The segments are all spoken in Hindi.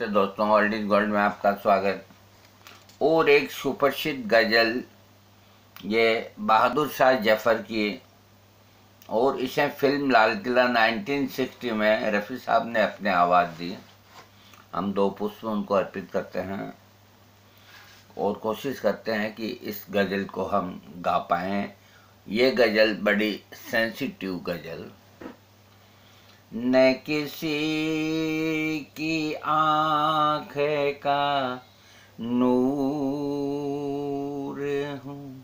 नमस्ते दोस्तों ओल्ड इज गोल्ड में आपका स्वागत और एक सुप्रसिद्ध गज़ल ये बहादुर शाह जफर की और इसे फिल्म लाल किला 1960 में रफ़ी साहब ने अपने आवाज़ दी हम दो पुष्प उनको अर्पित करते हैं और कोशिश करते हैं कि इस गज़ल को हम गा पाएँ ये गज़ल बड़ी सेंसिटिव गज़ल न किसी की आँख का नूर हूँ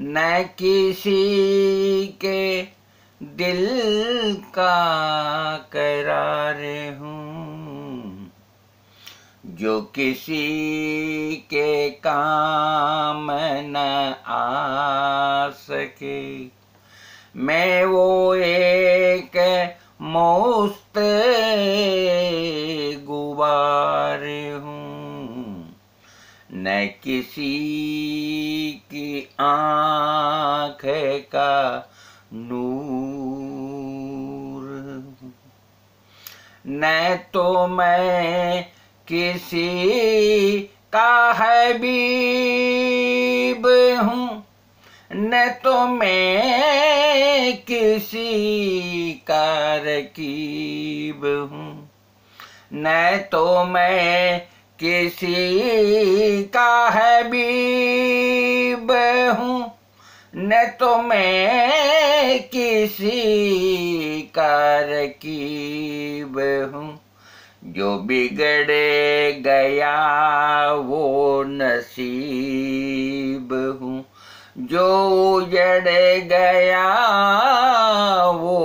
न किसी के दिल का करार हूँ जो किसी के काम न आ सके मैं वो एक मोस्त किसी की आंख का नूर न तो मैं किसी का है बीब हूँ न तो मैं किसी का रकीब हूँ न तो मैं किसी का है बीब हूँ न तो मैं किसी का रकीब हूँ जो बिगड़े गया वो नसीब हूँ जो जड़ गया वो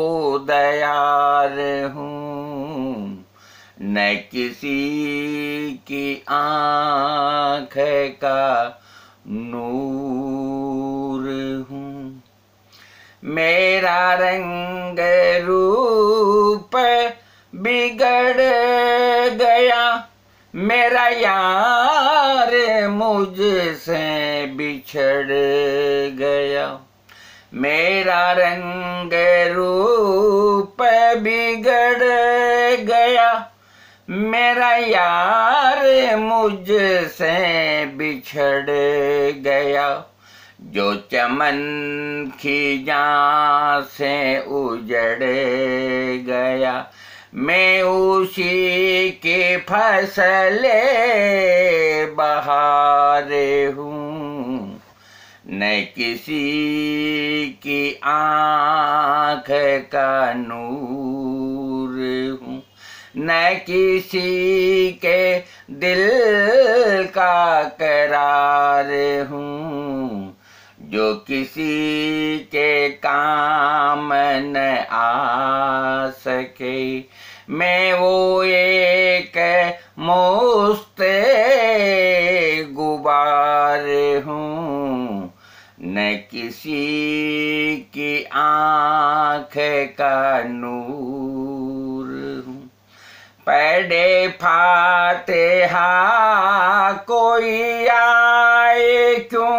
दयार हूँ न किसी की आख का नूर हूँ मेरा रंग रूप बिगड़ गया मेरा यार मुझसे बिछड़ गया मेरा रंग रूप बिगड़ मेरा यार मुझसे बिछड़ गया जो चमन की जा से उजड़ गया मैं उसी के फसले बहारे हूँ न किसी की आँख का नूर हूँ न किसी के दिल का करार हूँ जो किसी के काम न आ सके मैं वो एक मुस्त गुबार हूँ न किसी की आँख का नूर पढ़े फातेहा कोई आए क्यों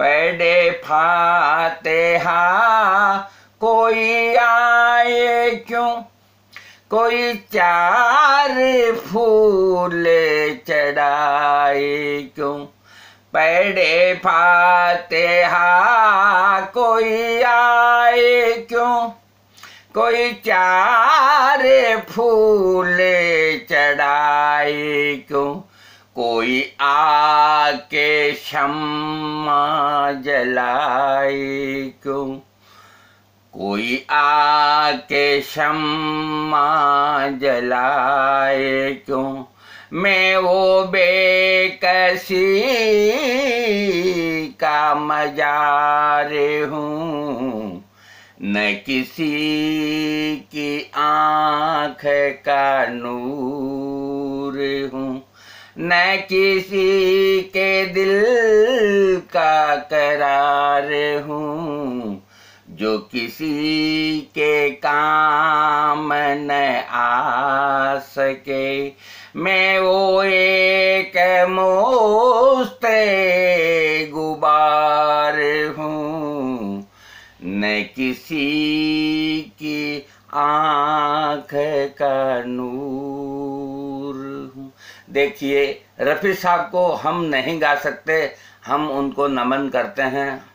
पढ़े हा कोई आए क्यों कोई चार फूल चढ़ाए क्यों पढ़े हा कोई आए क्यों कोई चारे फूल चढ़ाए क्यों कोई आके शम्मा जलाए क्यों कोई आके शम्मा जलाए क्यों मैं वो बेकसी का मजा रे हूँ न किसी की आँख का नूर हूँ न किसी के दिल का करार हूँ जो किसी के काम न आ सके मैं वो एक मोस्ते किसी की आँख का नूर हूँ देखिए रफ़ी साहब को हम नहीं गा सकते हम उनको नमन करते हैं